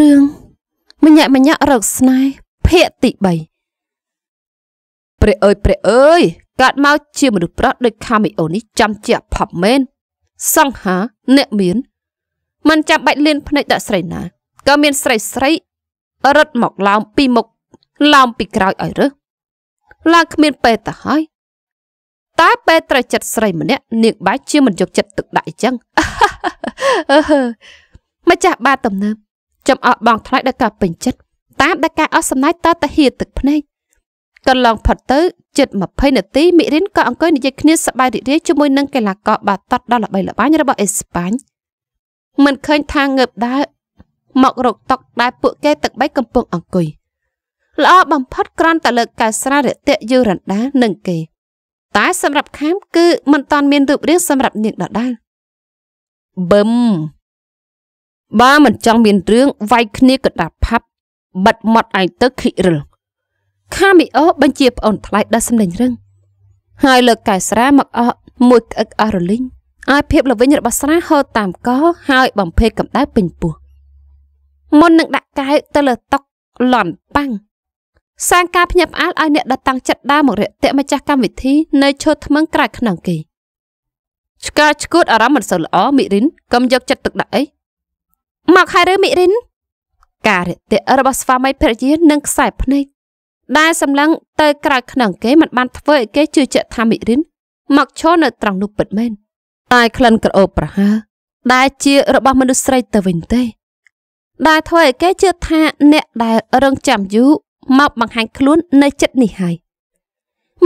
រឿងមញ្ញមញ្ញរកស្នេហ៍ភាកទី3ព្រះអើយព្រះអើយកើតមកជាមនុស្សប្រុសដូចខាមីអូនេះចាំជាផប់មែនសង្ហាអ្នកមានមិនចាំបាច់លៀនភ្នែកដាក់ស្រីណាក៏មាន ស្រីស្រីរត់មកឡោមពីមុខឡោមពីក្រោយឲ្យរើសឡើងគ្មានពេតទៅហើយតែពេតត្រូវចិត្តស្រីម្នាក់នាងបាច់ជាមិនយកចិត្តទុកដាក់អញ្ចឹងម្ចាស់បាទទំនើបចំអស់បងថ្លៃដល់ការពេញចិត្តតាមដែលការ អស់សំណាយតតាហៀទឹកភ្នែកកន្លងផុតទៅជិត20នាទីមិរិនក៏អង្គុយនិយាយគ្នាសប្បាយរីករាយជាមួយនឹងកីឡាករបាល់ទាត់ដ៏ល្បីល្បាញរបស់អេស្ប៉ាញមិនឃើញថាងើបដើរមករកតុកដែលពួកគេ ទឹកបីកំពុងអង្គុយល្អបំផុតក្រាន់តែលើកកៅស្រារតិយូរ៉ាន់ដានឹងគេ តែ សម្រាប់ខាមគឺ មិនតាន់មានរូបរាងសម្រាប់នាងដដាលបឹមបើមិនចង់មានរឿងវាយគ្នាក៏ដាប់ផាប់បិទមាត់ឯងទៅខិរិលខាមីអូបញ្ជាប្អូនថ្លៃដល់សម្លេងរឹងហើយលើកកែស្រាមកអស់មួយក្អឹកអស់រលីងឲ្យភាពល្វីងរបស់ស្រាហូរតាមកហើយបំភេកកម្ដៅពេញពោះមុននឹងដាក់កែទៅលើតុកលន់ប៉ាំងសាងការភ្ញាក់ផ្អើលឲ្យអ្នកដតាំងចិត្តដើមករយៈតិម្ចាស់កម្មវិធី នៅឈើថ្មឹងក្រៅខ្នងគេឆ្កាឆ្កួតអារម្មណ៍មិនសូវល្អមីរិនកុំយកចិត្តទុកដាក់អីមកហើយឬមិរិនការរតិរបស់ស្វាមីភរិយានឹងខ្សែភ្នែកដែលសម្លឹងទៅក្រៅខ្នងគេមិនបានធ្វើឲ្យគេជឿជាក់ថាមិរិនមកឈរនៅត្រង់នោះពិតមែនតែក្លិនក្រអូបប្រហើដែលជារបស់មនុស្សស្រីទៅវិញទេ ដែលធ្វើឲ្យគេជឿថាអ្នកដែលរងចាំយូរមកបង្ហាញខ្លួននៅចិត្តនេះហើយ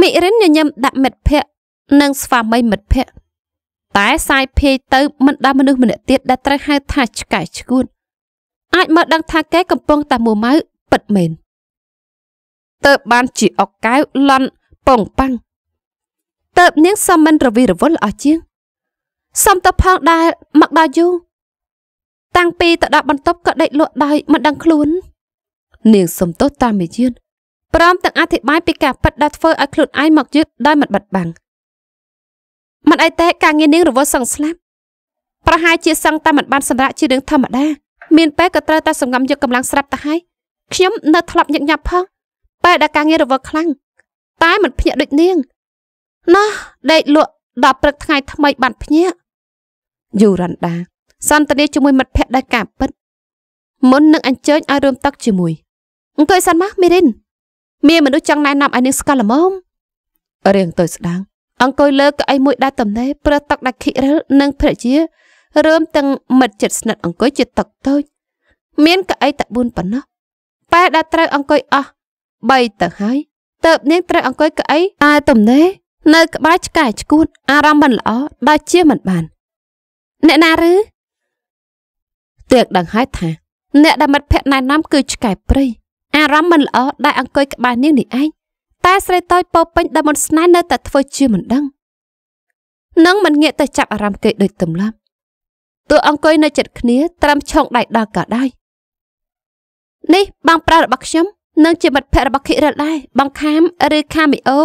មិរិនញញឹមដាក់មិត្តភ័ក្តិនិងស្វាមីមិត្តភ័ក្តិតែសាយភាយទៅមិនដាស់មនុស្សម្នាក់ទៀតដែលត្រូវហៅថាឆ្កែឆ្កួតអាចមកដឹងថាគេកំពុងតែមួម៉ៅពិតមែនទៅបានជាអកកៅលន់ពងប៉ាំងទៅនាងសំមិនរវិរវល់អស់ជាងសំតផងដែលមកដល់យូរតាំងពីទៅដល់បន្ទប់ក៏ដេកលក់ដោយមិនដឹងខ្លួន នាងសំទោសតាមមេជៀនព្រមទាំងអធិប្បាយពីការប៉ັດដែលធ្វើឲ្យខ្លួនឯងមកយឺតដោយមិនបាត់បង់មិនអីទេការងារនាងរវល់សឹងស្លាប់ប្រហែលជាសឹងតែមិនបានសម្រាកជារឿងធម្មតាមានពេលក៏ត្រូវតែសង្ងំយកកម្លាំងស្រាប់ទៅហើយខ្ញុំនៅធ្លាប់ញឹកញាប់ផងពេលដែលការងាររវល់ខ្លាំងតែមិនភ្ញាក់ដូចនាងណោះដេកលក់ដល់ព្រឹកថ្ងៃថ្មីបានភ្ញាក់យូរ៉ាន់ដា សន្ទនាជាមួយមិត្តភ័ក្តិដែលការពិតមុននឹងអញ្ជើញឲ្យរួមទឹកជាមួយអង្គុយសិនមកមេរិនមានមនុស្សចង់ណែនាំឲ្យនាងស្កល់ល្មមរៀងទៅស្ដាងអង្គុយលើកៅអីមួយដែលទំនេរព្រឹសទឹកដាច់ខិរិលនិងភរិយារួមទាំងមិត្តជិតស្និទ្ធអង្គុយជាទឹកតូចមានកៅអីតែ4ប៉ុណ្ណោះប៉ែដែលត្រូវអង្គុយអស់3ទៅហើយតើបនាងត្រូវអង្គុយកៅអីតែទំនេរនៅក្បែរឆ្កែឆ្កួតអារម្មណ៍មិនល្អដល់ជាមិនបាន អ្នកណាឬទៀកដឹងហើយថាអ្នកដែលមិត្តភក្តិណែនាំគឺឆ្កែព្រៃអារម្មណ៍មិនល្អដែលអង្គុយក្បែរនាងនេះឯងតែស្រីតូចពោពេញដោយមន្តស្នេហ៍នៅតែធ្វើជាមិនដឹងនឹងមិនងាកទៅចាប់អារម្មណ៍គេដូចទំលាប់តួអង្គុយនៅចិត្តគ្នាត្រាំឆុងដៃដល់ក៏ដោយនេះបងប្រារបស់ខ្ញុំនឹងជាមិត្តភក្តិរបស់ខិរិលដែរបងខាមឬខាមីអូ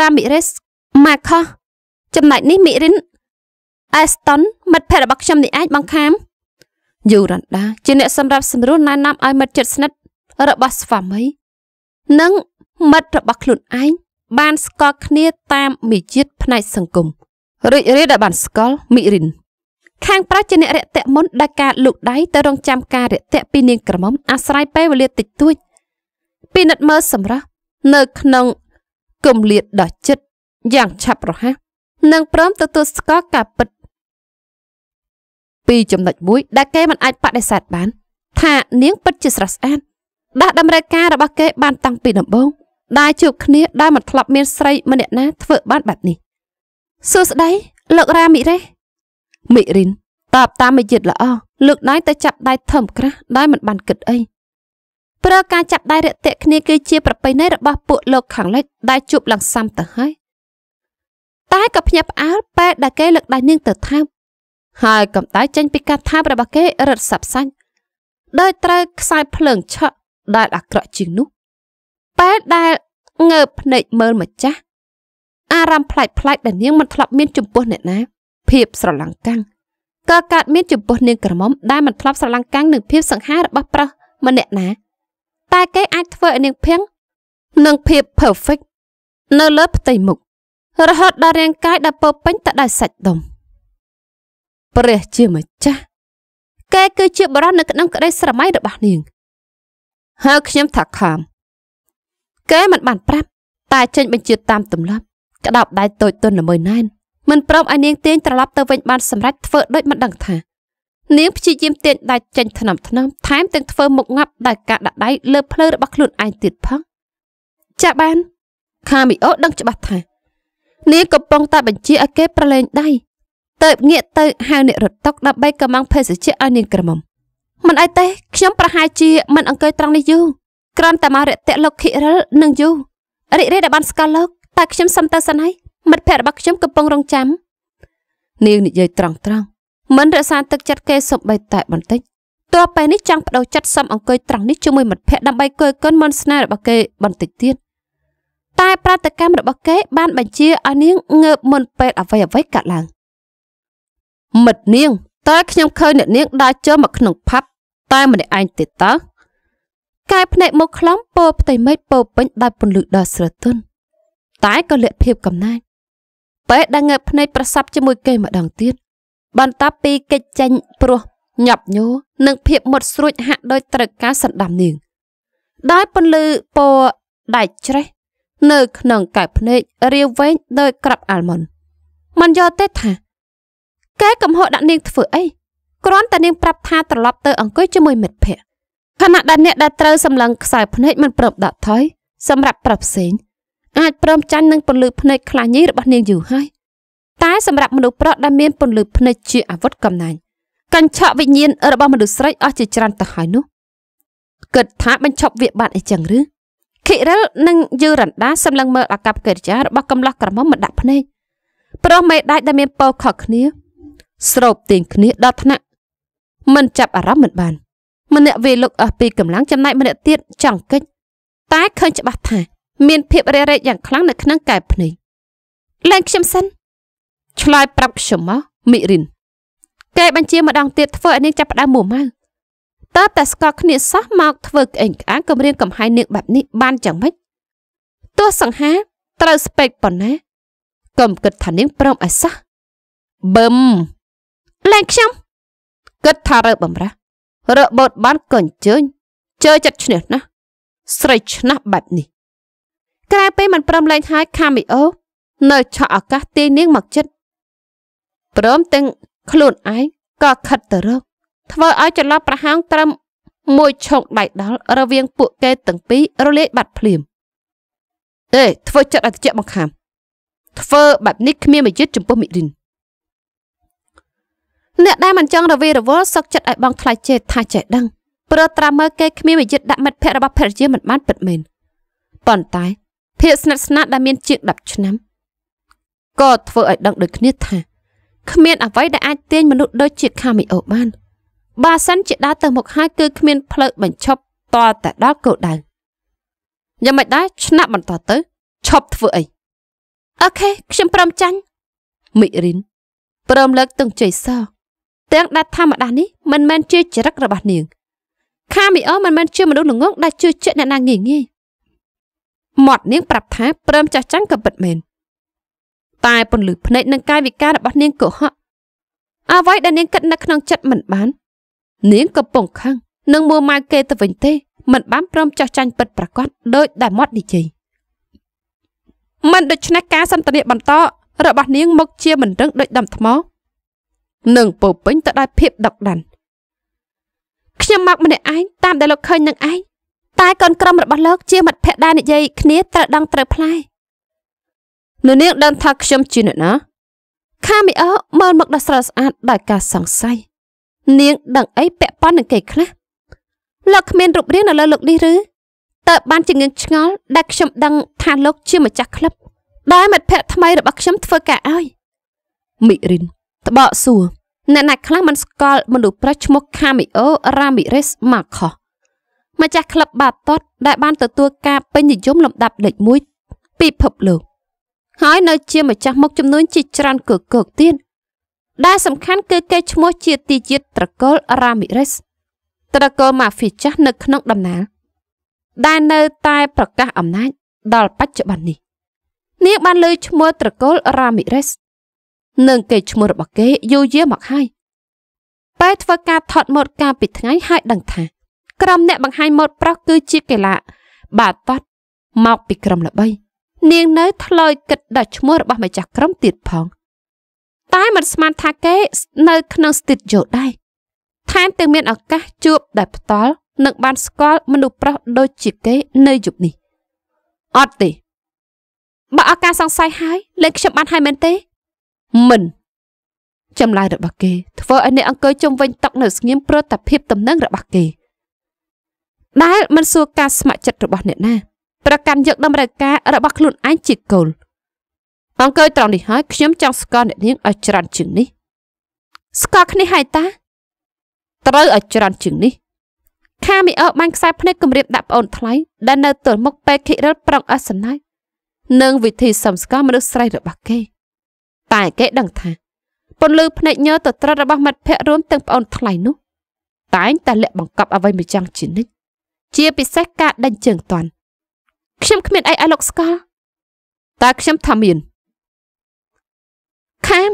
រ៉ាមីរេសម៉ាខោះចំណែកនេះមីរិនអេស្តុនមិត្តភក្តិរបស់ខ្ញុំនេះអាចបងខាមយូរ៉ាន់ដាជាអ្នកសម្រាប់សម្រួលណែនាំឲ្យមិត្តជិតស្និទ្ធរបស់ស្វាមីនិងមិត្តរបស់ខ្លួនឯងបានស្គាល់គ្នាតាមមីជាតិផ្នែកសង្គមរីករាយដែលបានស្គាល់មីរិនខាងប្រុសជាអ្នករតៈមុនដែលការលូកដៃទៅរងចាំការរតៈពីនាងក្រមុំអាស្រ័យពេលវេលាតិចតួចពីនិតមើលសម្រាប់នៅក្នុងគំលាតដ៏ចិត្តយ៉ាងឆាប់រហ័សនិងព្រមទទួលស្គាល់ការពិតពីចំណុចមួយដែលគេមិនអាចបដិសេធបាន ថានាងពិតជាស្រស់ស្អាតដាស់តម្រូវការរបស់គេបានតាំងពីដំបូងដែលជួបគ្នាដែលមិនធ្លាប់មានស្រីម្នាក់ណាធ្វើបានបែបនេះសួស្ដីលោករ៉ាមិរ៉េមិរិនតបតាមមិយិតល្អលើកដៃទៅចាប់ដៃធំក្រាស់ដែលមិនបានគិតអីព្រោះការចាប់ដៃរាក់ទាក់គ្នាគឺជាប្រពៃណីរបស់ពួកលោកខាងលិចដែលជួបឡើងសាំទៅហើយតែក៏ភ្ញាក់ផ្អើលពេលដែលគេលើកដៃនាងទៅថាបហើយកំដៅចេញពីការថាបរបស់គេរត់សាប់សាច់ដោយត្រូវខ្សែភ្លើងឆក់ដែលអាក្រក់ជាងនោះពេលដែលងើបភ្នែកមើលម្ចាស់អារម្មណ៍ប្លែកប្លែកដែលនាងមិនធ្លាប់មានចំពោះអ្នកណាភាពស្រឡាំងកាំងក៏កើតមានចំពោះនាងក្រមុំដែលមិនធ្លាប់ស្រឡាំងកាំងនឹងភាពសង្ហារបស់ប្រុសម្នាក់ណា តែគេអាចធ្វើឲ្យនាងភៀងនឹងភាព perfect នៅលើផ្ទៃមុខរហូតដល់រាងកាយដែលពោពេញទៅដោយសាច់ដុំព្រះជាម្ចាស់គេគឺជាបរិសុទ្ធនៅក្នុងក្តីស្រមៃរបស់នាង ហើយខ្ញុំថាខំគេមិនបានប្រាប់តែចេញបញ្ជាតាមទម្លាប់ក្តោបដៃតូចទុនល្មើណែនមិនព្រមឲ្យនាងទាញត្រឡប់ទៅវិញបានសម្រេចធ្វើដូចមិនដឹងថានាងព្យាយាមទាញដៃចេញថ្នមថ្នមថែមទាំងធ្វើមុខងាប់ដោយការដាក់ដៃលើភ្លឺរបស់ខ្លួនឯងទៀតផងចាបាន ខាមីអូដឹងច្បាស់ថា នាងកំពុងតែបញ្ជាឲ្យគេប្រឡែងដៃទៅងាកទៅហៅអ្នករត់តុកដើម្បីកំងភេសជ្ជៈឲ្យនាងក្រមុំ មិនអីទេ ខ្ញុំប្រហែលជាមិនអង្គុយត្រង់នេះយូរគ្រាន់តែមករយៈតលោកខិរិលនិងយូរីករាយដែលបានស្គាល់លោក តែខ្ញុំសុំទៅសិនហើយមិត្តភ័ក្តិរបស់ខ្ញុំកំពុងរងចាំនាងនិយាយត្រង់ត្រង់មិនរក្សាទឹកចិត្តគេសុបបីតែបន្តិចទោះពេលនេះចង់បដូរចិត្តសុំអង្គុយត្រង់នេះជាមួយមិត្តភ័ក្តិដើម្បីគយគន់មន្តស្នេហ៍របស់គេបន្តិចទៀតតែប្រតិកម្មរបស់គេបានបញ្ជាឲ្យនាងងើបមុនពេលអ្វីអ្វីកើតឡើងមិត្តនាងតើខ្ញុំឃើញអ្នកនាងដើរចូលមកក្នុងផាប់ តែម្នាក់ឯងទេតើកែភ្នែកមកខ្លំពោផ្ទៃមេឃពោពេញដោយពន្លឺដ៏ស្រទន់តែក៏លាក់ភាពកំណាចពេលដែលងើបភ្នែកប្រសັບជាមួយគេម្ដងទៀតបន្ទាប់ពីកិច្ចចាញ់ព្រោះញាប់ញោនិងភាពមុតស្រួចហាក់ដោយត្រូវការសន្តាំនាងដោយពន្លឺពណ៌ដាច់ច្រេះនៅក្នុងកែភ្នែករាវវែងដោយក្រាប់អាល់ម៉ុនមិនយល់ទេថាកែកំហុសដាក់នាងធ្វើអីគ្រាន់តែនាងប្រាប់ថាត្រឡប់ទៅអង្គុយជាមួយមិត្តភ័ក្តិខណៈដែលអ្នកដែលត្រូវសម្លឹងខ្សែភ្នែកមិនព្រមដាក់ថយសម្រាប់ប្រាប់ផ្សេងអាចព្រមចាញ់នឹងពន្លឺភ្នែកខ្លាញីរបស់នាងយូរហើយតែសម្រាប់មនុស្សប្រុសដែលមានពន្លឺភ្នែកជាអាវុធកំណាញ់កញ្ឆក់វិញ្ញាណរបស់មនុស្សស្រីអស់ជាច្រើនទៅហើយនោះគិតថាបញ្ឈប់វាបាត់អីចឹងឬខិរិលនិងយូរ៉ាន់ដាសម្លឹងមើលអាកប្បកិរិយារបស់កំឡោះក្រមុំមិនដាក់ភ្នែកប្រុសមេដាច់ដែលមានពោខខគ្នាស្រោបទាញគ្នាដល់ថ្នាក់មិនចាប់អារម្មណ៍មិនបានម្នាក់វាលុកអស់ពីកម្លាំងចំណែកម្នាក់ទៀតចង់គេចតែឃើញច្បាស់ថាមានភាពរេរេកយ៉ាងខ្លាំងនៅក្នុងកែបភ្នែកឡើងខ្ញុំសិនឆ្លើយប្រាប់ខ្ញុំមកមីរិនគេបញ្ជាម្ដងទៀតធ្វើឲ្យនាងចាប់ផ្ដើមមួម៉ៅតើតែស្គាល់គ្នាសោះមកធ្វើក្អេងក្អាងគម្រាមកំហែងនាងបែបនេះបានយ៉ាងម៉េចទោះសង្ហាត្រូវស្ពេកប៉ុណ្ណាកុំគិតថានាងព្រមឲ្យសោះបឹមលែងខ្ញុំគិតថារើបំរាស់របត់បានក៏អញ្ជើញជើចិត្តឈ្នះណា ស្រីឆ្នះបែបនេះក្រៅពេលមិនព្រមលែងហើយខាមីអូ នៅឆក់ឱកាសទាញនាងមកចិត្តព្រមទាំងខ្លួនឯងក៏ខិតទៅរកធ្វើឲ្យចន្លោះប្រហោងត្រឹមមួយឈុកដៃដល់រវាងពួកគេទាំងពីររលាយបាត់ភ្លាមអេធ្វើចិត្តឲ្យត្រជាក់បង្ខំធ្វើបែបនេះគ្មានមយុទ្ធចំពោះមិរិនអ្នកដែលមិនចង់រវីរវល់សុកចិត្តឲ្យបងថ្លៃចេតថាចេះដឹងព្រោះត្រាំមើលគេគ្មានវិយុទ្ធដាក់មិត្តភ័ក្តិរបស់ភរិយាមិនបានពិតមែនប៉ុន្តែ ភាពស្និទ្ធស្នាលដែលមានជាង10ឆ្នាំក៏ធ្វើឲ្យដឹងដូចគ្នាថាគ្មានអ្វីដែលអាចទាញមនុស្សដូចជាខាមីអូបានបើសិនជាដើរទៅមុខហើយគឺ គ្មានផ្លូវបញ្ឈប់តរតែដល់គោលដៅយ៉ាងមិនដែរឆ្នាំបន្តទៅឈប់ធ្វើអីអូខេ ខ្ញុំព្រមចាញ់មិរិនព្រមលើកទង់ជ័យសោទាំងដែលធម្មតានេះមិនមែនជាចរិតរបស់នាងខាមីអូមិនមែនជាមនុស្សល្ងងដែលជឿជាក់អ្នកណាងាយងាយមាត់នាង ប្រាប់ថា ព្រមចាស់ចាំងក៏ពិតមែនតែពន្លឺភ្នែកនិងកាយវិការរបស់នាងកុហកអ្វីដែលនាងគិតនៅក្នុងចិត្តមិនបាន នាងកំពុងខឹងនិងមួម៉ៅគេទៅវិញទេ មិនបានព្រមចាស់ចាញ់ពិតប្រាកដដោយដែលមាត់និយាយមិនដូច្នេះការសន្ទនាបន្តរបស់នាងមកជាមិនរឹង ដូចដំថ្មនិងពោពេញទៅដោយភាពដុកដានខ្ញុំមក ម្នាក់ឯងតាមដែលលោកឃើញនឹងឯងតែកូនក្រុមរបស់លោកជាមិត្តភក្តិដែលនិយាយគ្នាត្រូវដងត្រូវផ្លែលោកនាងដឹងថាខ្ញុំជាអ្នកណា ខាមីអឺមើលមកដល់ស្រស់ស្អាតដោយការសង្ស័យនាងដឹងអីពាក់ព័ន្ធនឹងគេខ្លះលោកគ្មានរូបរាងនៅលើលោកនេះឬតើបានជាងឿងឆ្ងល់ដែលខ្ញុំដឹង ថាលោក ជាម្ចាស់ក្លឹបដែលមិត្តភក្តិថ្មីរបស់ខ្ញុំធ្វើការឲ្យមីរិនត្បកសួរអ្នកណាខ្លះមិនស្គាល់មនុស្សប្រុសឈ្មោះខាមីអូរ៉ាមីរេសម៉ាខោម្ចាស់ក្លឹបបាតុតដែលបានទទួលការពេញនិយមលំដាប់លេខ1ពិភពលោកហើយនៅជាម្ចាស់មុខចំនួនជាច្រើនកកកទៀតដែលសំខាន់គឺគេឈ្មោះជាទីជាតិត្រកូលរ៉ាមីរេសត្រកូលម៉ាហ្វីចាស់នៅក្នុងដំណើរដែលនៅតែប្រកាសអំណាចដល់បច្ចុប្បន្ននេះនាងបានលើឈ្មោះត្រកូលរ៉ាមីរេសនិងគេឈ្មោះរបស់គេយូរយារមកហើយប៉ែធ្វើការថតម៉ូដកាលពីថ្ងៃហើយដឹងថា ក្រុមអ្នកបង្ហាញម៉ូដប្រុសគឺជាកីឡាបាល់ទាត់មកពីក្រុមល្បីនាងនៅថ្លើយគិតដល់ឈ្មោះរបស់ម្ចាស់ក្រុមទៀតផង តែមិនស្មានថាគេនៅ ក្នុងស្ទីឌីយោដែរថែមទាំងមានឱកាសជួបដោយផ្ទាល់និងបានស្គាល់មនុស្សប្រុសដូចជាគេនៅយុគនេះអត់ទេបើឱកាសសង្ស័យហើយលេងខ្ញុំបានហើយមែនទេមិនចម្លើយរបស់គេ ធ្វើឲ្យអ្នកអង្គើជុំវិញតុនៅស្ងៀមព្រោះតែភាពទំនឹងរបស់គេដែលមិនសួរការស្ម័គ្រចិត្តរបស់អ្នកណាប្រកាន់យកតម្រូវការរបស់ខ្លួនឯងជាគោលអង្គើត្រង់នេះហើយខ្ញុំចង់ស្គាល់អ្នកនាងឲ្យច្រើនជាងនេះស្គាល់គ្នាហើយតា ត្រូវឲ្យច្រើនជាងនេះ ខាមីអើបានខ្សែភ្នែកគម្រាមដាក់ប្អូនថ្លៃដែលនៅ ទល់មុខពេលខិរិលប្រងអសនាយនិងវិធីសំស្គាល់មនុស្សស្រីរបស់គេ។តែគេដឹងថាពន្លឺភ្នែកញើទៅត្រិតរបស់មិត្តភ័ក្តិរួមទាំងប្អូនថ្លៃនោះតែងតែលាក់បង្កប់អ្វីម្យ៉ាងជានិច្ចជាពិសេសការដេញជើងតាន់ខ្ញុំគ្មានអីឲ្យលោកស្គាល់តែខ្ញុំថាមានខាម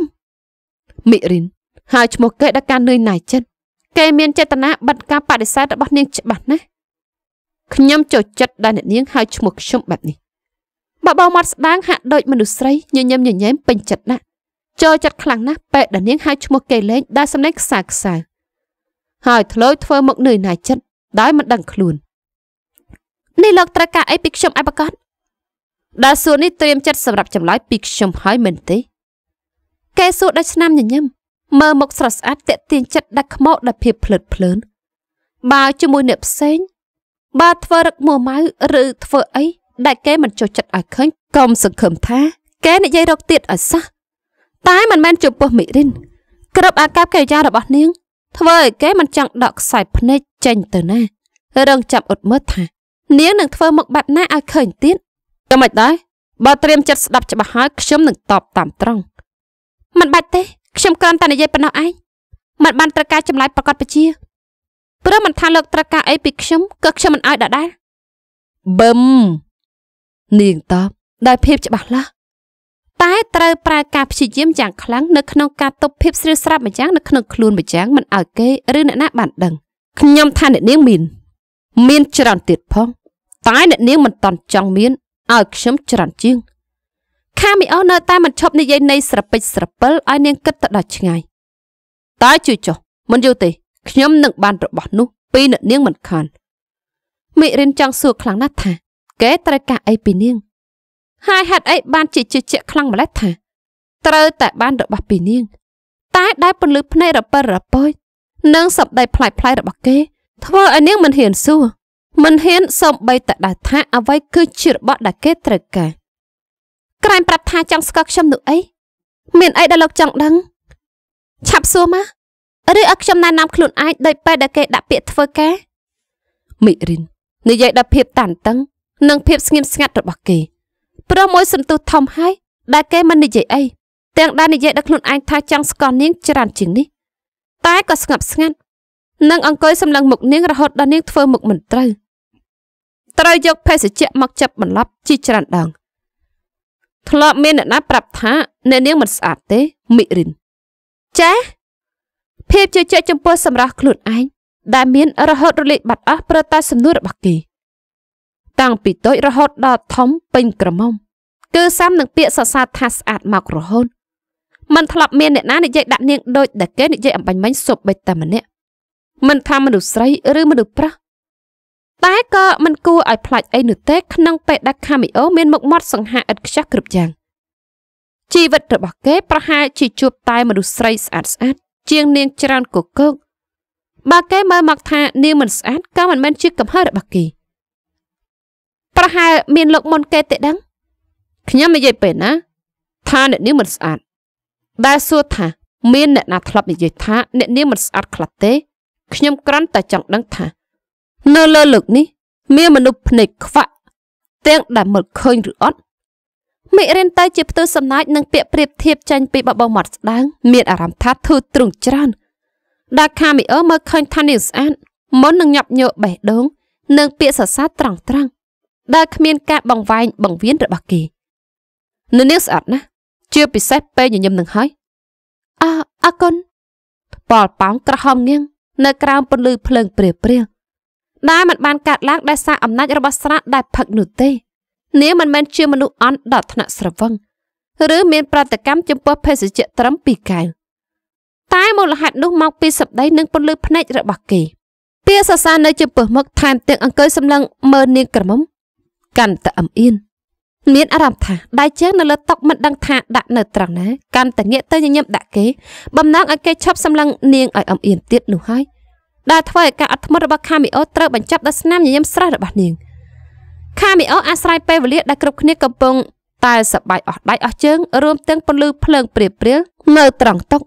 មិរិនហៅឈ្មោះគេដល់ការនឿយណាយចិត្តគេមានចេតនាបិទការបដិសេធរបស់នាងច្បាស់ណាស់ខ្ញុំចូលចិត្តដែលអ្នកនាងហៅឈ្មោះខ្ញុំបែបនេះបបោមាត់ស្ដាងហាក់ដូចមនុស្សស្រីញញឹមញញែមពេញចិត្តណាស់ចូលចិត្តខ្លាំងណាស់ពេលដែលនាងហៅឈ្មោះគេលេងដែលសំឡេងខ្សាខ្សាហើយធ្លើយធ្វើមុខនឿយណាយចិត្តដោយមិនដឹងខ្លួននេះលោកត្រូវការអីពីខ្ញុំអីប្រកាសដែលសួរនេះត្រៀមចិត្តសម្រាប់ចម្លើយពីខ្ញុំហើយមែនទេគេសួរដូចឆ្នាំញញឹមមើលមុខស្រស់ស្អាតតាក់ទាញចិត្តដាក់ខ្មោចដល់ភាពភ្លឹតភ្លើនបើជាមួយអ្នកផ្សេងបើធ្វើរឹកមួម៉ៅឬធ្វើអីដែលគេមិនចុះចិត្តឲ្យឃើញកុំសង្ឃឹមថាគេនិយាយរកទៀតឲ្យសោះតែមិនមែនចំពោះមិរិនក្របអាកប្បកិរិយារបស់នាង ធ្វើឲ្យគេមិនចង់ដកខ្សែភ្នែកចេញទៅណា រងចាប់អ៊ុតមើលថា នាងនឹងធ្វើមុខបែបណាឲ្យឃើញទៀតយ៉ាងម៉េចដែរបើត្រៀមចិត្តស្ដាប់ច្បាស់ហើយខ្ញុំនឹងតបតាមត្រង់ មិនបាច់ទេ ខ្ញុំគ្រាន់តែនិយាយប៉ុណ្ណោះឯងមិនបានត្រូវការចម្លើយប្រកបប្រជាព្រោះមិនថាលោកត្រូវការអីពីខ្ញុំក៏ខ្ញុំមិនឲ្យដដែលបឹមនាងតបដោយភាពច្បាស់លាស់តែ ត្រូវប្រើការព្យាយាមយ៉ាងខ្លាំងនៅក្នុងការទប់ភាពស្រីស្រាប់ម្យ៉ាង នៅក្នុងខ្លួនម្យ៉ាងមិនឲ្យគេឬអ្នកណាបានដឹងខ្ញុំ ថាអ្នកនាងមាន មាន ច្រើនទៀតផង តែអ្នកនាងមិនតន់ចង់មានឲ្យខ្ញុំច្រើនជាងខាមីអូនៅតែមិនឈប់និយាយនៃស្រពេចស្រពិលឲ្យនាងគិតទៅដល់ឆ្ងាយតែជួយចុះមិនយល់ទេ ខ្ញុំនឹងបាន របស់នោះ ពីអ្នកនាងមិនខានមេរៀនចង់សួរខ្លាំងណាស់ថាគេត្រូវការអីពីនាងហើយហេតុអីបានជាជឿជាក់ខ្លាំងម្ល៉េះថាត្រូវតែបានរបស់ពីនាង តែដែលពន្លឺភ្នែករពិររពយនិងសប្តីផ្លែផ្លែរបស់គេធ្វើឲ្យនាងមិនហ៊ានសួរមិនហ៊ានសូម្បីតែដៅថាអ្វី គឺជារបស់ដែលគេត្រូវការ ក្រែងប្រាប់ថាចង់ស្គាល់ខ្ញុំនោះអីមានអីដែលលោកចង់ដឹងឆាប់សួរមកឬឲ្យខ្ញុំណែនាំខ្លួនឯងដោយពេលដែលគេដាក់ពាក្យធ្វើការមិរិននិយាយដល់ភាពតានតឹងនិងភាពស្ងៀមស្ងាត់របស់គេប្រុសមួយសន្ទុះធំហើយដែលគេមិននិយាយអីទាំងដែលនិយាយដល់ខ្លួនឯងថាចង់ស្គាល់នាងច្រើនជាងនេះតែក៏ស្ងប់ស្ងាត់និងអង្គុយសម្លឹងមុខនាងរហូតដល់នាងធ្វើមុខមិនត្រូវត្រូវយកភេសជ្ជៈមកចាប់បន្លប់ជីច្រើនដងធ្លាប់មានអ្នកណាប្រាប់ថាអ្នកនាងមិនស្អាតទេមិរិនចាស់ភាពជឿជាក់ចំពោះសម្រាប់ខ្លួនឯងដែលមានរហូតរលាយបាត់អស់ព្រោះតែសំណួររបស់គេតាំងពីតូចរហូតដល់ធំពេញក្រមុំគឺសាមនឹងពាក្យសរសើរថាស្អាតមករហូតមិនធ្លាប់មានអ្នកណានិយាយដាក់នាងដូចដែលគេនិយាយអំបញ្ញមិញសុបបិចតែម្នាក់មិនថាមនុស្សស្រីឬមនុស្សប្រុសតែក៏មិនគួរឲ្យផ្លាច់អីនោះទេក្នុងពេលដែលខាមីអូមានមុខមាត់សង្ហាឥតខ្ចោះគ្រប់យ៉ាងជីវិតរបស់គេប្រហែលជាជួបតែមនុស្សស្រីស្អាតស្អាតជាងនាងច្រើនកកកបើគេមើលមកថានាងមិនស្អាតក៏មិនមែនជាកំហឹងរបស់គេ។ប្រហែលមានលោកមុនគេទេដឹងខ្ញុំនិយាយពេលណា ថាអ្នកនាងមិនស្អាតដែលសួរថាមានអ្នកណាធ្លាប់និយាយថាអ្នកនាងមិនស្អាតខ្លះទេ ខ្ញុំគ្រាន់តែចង់ដឹងថា នៅលើលោកនេះមានមនុស្សភ្នែកខ្វាក់ទាំងដែលមើលឃើញឬអត់មេរៀនទៅជាផ្ទុះសំណាចនិងពាក្យប្រៀបធៀបចាញ់ពីបបោមាត់ស្ដាង មានអារម្មណ៍ថាធូរទ្រង់ច្រើនដាខាមីអឺមើលឃើញថានាងស្អាតមុននឹងញាប់ញើបេះដូងនិងពាក្យសរសើរត្រង់ត្រង់ដែលគ្មានការបង្វែងបង្វៀនរបស់គេនៅនាងស្អត់ណាស់ជាពិសេសពេលញញឹមនឹងហើយអរអរគុណប៉លប៉ោងក្រហមងៀងនៅក្រោមពន្លឺភ្លើង ព្រាព្រាដែលមិនបានកាត់ឡើងដោយសារអំណាចរបស់ស្រាក់ដែលផឹកនោះទេ នាងមិនមែនជាមនុស្សអន់ដល់ថ្នាក់ស្រវឹងឬមានប្រតិកម្មចំពោះភេសជ្ជៈត្រឹមពីកែវតែមូលហេតុនោះមកពីសម្ដីនិងពន្លឺភ្នែករបស់គេពាក្យសរសើរនៅចំពោះមុខថែមទាំងអង្គើសម្លឹងមើលនាងក្រមុំកាន់តែអឹមអៀនមានអារម្មណ៍ថាដៃជើងនៅលើតុមិនដឹងថាដាក់នៅត្រង់ណាកាន់តែងាកទៅញញឹមដាក់គេ បំណងឲ្យគេឈប់សម្លឹងនាងឲ្យអឹមអៀនទៀតនោះហើយដែលធ្វើឲ្យការអត់ធ្មត់របស់ខាមីអូត្រូវបញ្ចប់ដោយស្នាមញញឹមស្រស់របស់នាងខាមីអូអាស្រ័យពេលវេលាដែលគ្រប់គ្នាកំពុងតែសបាយអស់ដៃអស់ជើងរួមទាំងពន្លឺភ្លើងព្រាលព្រាលនៅត្រង់តុ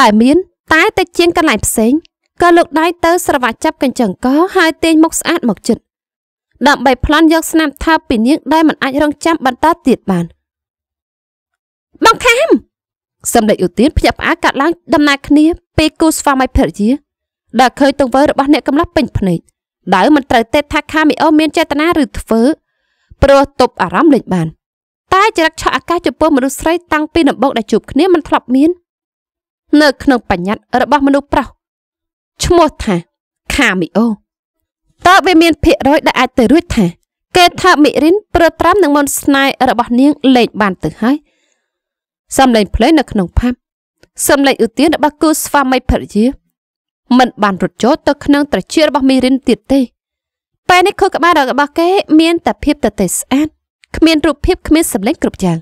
ដែលមានតែតែជាងកន្លែងផ្សេងក៏លោកដៃទៅស្រវាចាប់កញ្ចឹងកហើយទាញមុខស្អាតមកចិត្តដើម្បីប្លន់យកស្នាមថើបពីនាងដែលមិនអាចរងចាំបន្តទៀតបានបងខាំសម្ដេចឧទានភ្ញាក់ផ្អើលកាត់ឡើងដំណើរគ្នាពេលគូស្វាមីភរិយាដែលឃើញទង្វើរបស់អ្នកកំឡោះពេញភ្នែកដៅមិនត្រូវទេថាខាមីអូមានចេតនាឬធ្វើព្រោះទប់អារម្មណ៍លេចបាន តែចរិតឆក់អាកាសចំពោះមនុស្សស្រីតាំងពីដំបូងដែលជួបគ្នាមិនធ្លាប់មាន នៅក្នុងបញ្ញត្តិរបស់មនុស្សប្រុសឈ្មោះថាខាមីអូតើវាមានភាគរយដែលអាចទៅរួចថាគេថាមិរិនព្រឺត្រាំនឹងមន្តស្នេហ៍របស់នាងលេចបាន ទៅហើយសំឡេងភ្លេងនៅក្នុងផាប់សំឡេងឧទាន របស់គូស្វាមីភរិយាមិនបានរត់ចូលទៅក្នុងត្រចៀករបស់មីរិនទៀតទេពេលនេះខួរក្បាលរបស់គេមានតែភាពតតែស្អាតគ្មានរូបភាពគ្មានសម្លេងគ្រប់យ៉ាង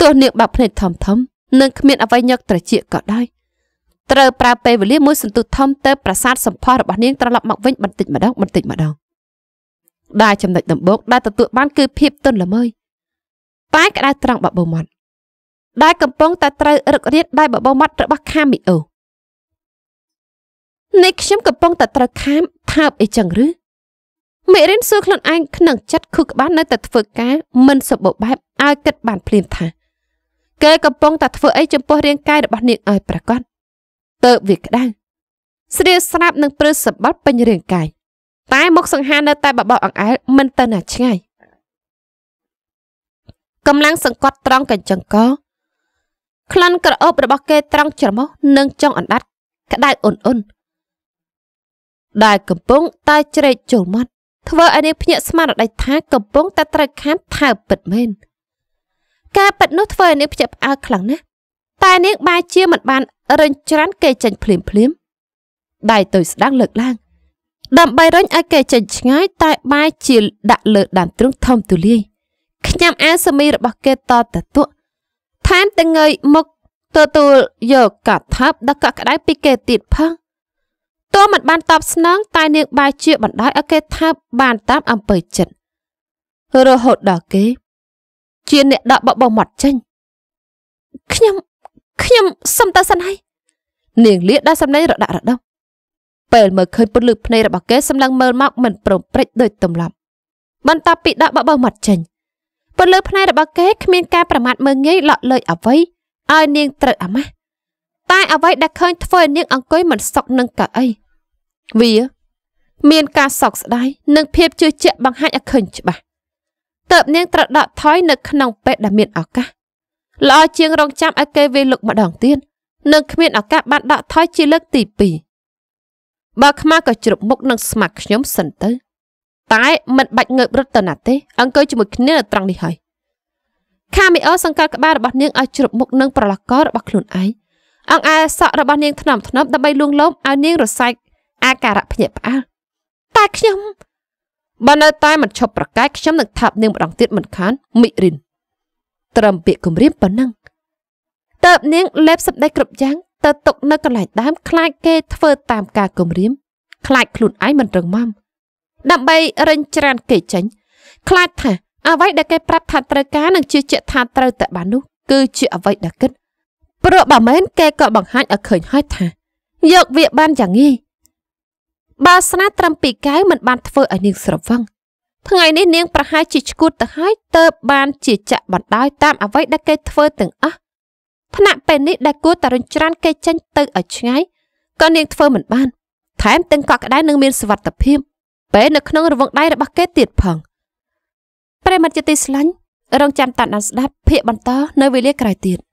ទោះនាងបាក់ភ្នែកធំធំនិងគ្មានអ្វីញឹកត្រចៀកក៏ដោយត្រូវប្រើពេលវេលាមួយសន្ទុះធំទៅប្រាសាទសម្ផស្សរបស់នាងត្រឡប់មកវិញបន្តិចម្ដងបន្តិចម្ដងដែលចំណុចដំបូងដែលទទួលបាន គឺភាពទន់ល្មើយតែក្តៅត្រង់បបោមាត់ដែលកំពុងតែត្រូវរឹករាតដោយបបោមាត់របស់ខាមីអូនេះខ្ញុំកំពុងតែត្រូវខាមថាបអីចឹងឬមេរៀនសួរខ្លួនឯងក្នុងចិត្តខឹកក្បាលនៅតែធ្វើការមិនសម្បូរបែបឲ្យគិតបានភ្លាមថាគេកំពុងតែធ្វើអីចំពោះរាងកាយរបស់នាងឲ្យប្រកបទៅវាក្តៅស្រីស្រាប់នឹងព្រឹសបត់ពេញរាងកាយតែមុខសង្ហានៅតែបបោអង្អែលមិនទៅណាឆ្ងាយកំឡាំងសង្កត់ត្រង់កញ្ចឹងកក្លិនក្រអូបរបស់គេត្រង់ច្រមុះនិងចុងអណ្ដាតក្តៅអ៊ុនអ៊ុនដែលកំពុងតែជ្រែកចូលមាត់ធ្វើឲ្យនាងភ្ញាក់ស្មារតីថាកំពុងតែត្រូវខានថើបពិតមែនការពិតនោះធ្វើឲ្យនាងភ្ញាក់ផ្អើលខ្លាំងណាស់តែនាងបែរជាមិនបានរញច្រានគេចេញភ្លាមភ្លាមដៃទៅស្ដាំងលើកឡើងដើម្បីរញឲ្យគេចេញឆ្ងាយតែបែរជាដាក់លើដានទ្រូងធំទូលាយខ្ញុំអាសមីរបស់គេតតតក់ថែមទាំងងើយមុខទទួលយកកាថាប់ដកក្តៅពីគេទៀតផងតើមិនបានតបស្នងតែនាងបែរជាបណ្ដោយឲ្យគេថាបានតាមអំពើចិត្តរហូតដល់គេ ជាអ្នកដកបបោមាត់ចេញខ្ញុំខ្ញុំសុំតើសិនហើយនាងលៀកដល់សំឡេងរដាក់រដោះពេលមើលឃើញពន្លឺភ្នែករបស់គេសម្លឹងមើលមកមិន ប្រំព្រិចដូចទំលាប់បន្ទាប់ពីដាក់បបោមាត់ចេញពន្លឺភ្នែករបស់គេគ្មានការប្រមាថមើងងាយលក់លើយអ្វីឲ្យនាងត្រូវអាម៉ាស់តែអ្វីដែលឃើញធ្វើឲ្យនាងអង្គុយមិនសុខនឹងកៅអីវា មាន ការសោកស្ដាយនិង ភាពជឿជាក់បង្ហាញឲ្យឃើញច្បាស់តើបនាងត្រូវដកថយនៅក្នុងពេលដែលមានឱកាសល្អជាងរងចាំឲ្យគេវាយលុកម្ដងទៀតនឹងគ្មានឱកាសបានដកថយជាលើកទី2បើខ្មាក៏ជ្រប់មុខនឹងស្មាក់ខ្ញុំសិនទៅតែ មិនបាច់ងើបរត់ទៅណាទេអង្គុយជាមួយគ្នានៅត្រង់នេះហើយខាមីអូសង្កត់ក្បាលរបស់នាងឲ្យជ្រប់មុខនឹងប្រឡោះករបស់ខ្លួនឯងអង្អែសក់របស់នាងថ្នមថ្នមដើម្បីលួងលោមឲ្យនាងរសាច់អាការៈភ្ញាក់ផ្អើលតែខ្ញុំបើនៅតែមិនឈប់ប្រកែកខ្ញុំនឹងថាប់នាងម្ដងទៀតមិនខានមីរិនត្រឹមពាក្យគំរាមប៉ុណ្ណឹងតើបនាងលេបសម្ដីគ្រប់យ៉ាងទៅຕົកនៅកន្លែងដើមខ្លាចគេធ្វើតាមការគំរាម ខ្លាចខ្លួនឯងមិនរឹងមាំដើម្បីរែងច្រានគេចេញខ្លាចថាអ្វីដែលគេប្រាប់ថាត្រូវការនឹងជឿជាក់ថាត្រូវតែបាននោះគឺជាអ្វីដែលគិតព្រោះបើមិនគេក៏បង្ហាញឲ្យឃើញហើយថាយកវាបានយ៉ាងងាយបើស្នាត្រឹមពីកៅមិនបានធ្វើឲ្យនាងស្រវឹងថ្ងៃនេះនាងប្រហែលជាឈួតទៅហើយទៅបានជាចាក់បណ្ដោយតាមអ្វីដែលគេធ្វើទាំងអស់ថ្នាក់ពេលនេះដែលគួរតែរញច្រានគេចេញទៅឲ្យឆ្ងាយក៏នាងធ្វើមិនបានថែមទាំងកក់ក្ដៅនឹងមានសវត្ថភាព ពេលនៅក្នុងរវងដៃរបស់គេទៀតផងប្រិមត្តជាទីស្លាញ់រងចាំតាត់ណាស់ស្ដាប់ភាកបន្តនៅវេលាក្រោយទៀត